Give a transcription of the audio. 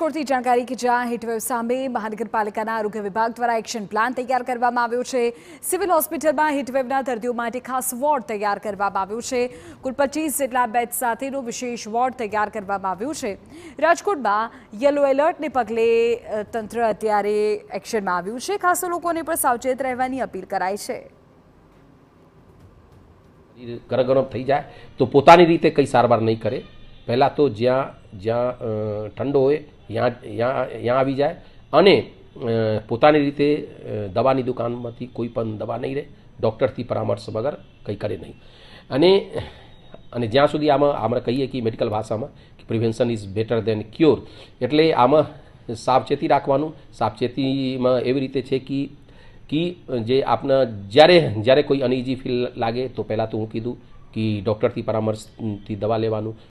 રાજકોટથી જાણકારી કે જ્યાં હીટવેવ સામે મહાનગરપાલિકાના આરોગ્ય વિભાગ દ્વારા એક્શન પ્લાન તૈયાર કરવામાં આવ્યો છે સિવિલ હોસ્પિટલમાં હીટવેવના દર્દીઓ માટે ખાસ વોર્ડ તૈયાર કરવામાં આવ્યો છે કુલ પચીસ જેટલા બેડ સાથેનો વિશેષ વોર્ડ તૈયાર કરવામાં આવ્યો છે રાજકોટમાં યલો એલર્ટને પગલે તંત્ર અત્યારે એક્શનમાં આવ્યું છે ખાસ લોકોને પણ સાવચેત રહેવાની અપીલ કરાઈ છે ગરગરમ થઈ જાય તો પોતાની રીતે કંઈ સારવાર નહીં કરે પહેલાં તો જ્યાં જ્યાં ઠંડો હોય ત્યાં આવી જાય અને પોતાની રીતે દવાની દુકાનમાંથી કોઈ પણ દવા નહીં રહે ડૉક્ટરથી પરામર્શ વગર કંઈ કરે નહીં અને અને જ્યાં સુધી આમાં આપણે કહીએ કે મેડિકલ ભાષામાં કે prevention is better than cure એટલે આમાં સાવચેતી રાખવાનું સાવચેતીમાં એવી રીતે છે કે કે જે આપણે જ્યારે જ્યારે કોઈ અનઇઝી ફીલ લાગે તો પહેલાં તો હું કીધું કે ડૉક્ટરથી પરામર્શથી દવા લેવાનું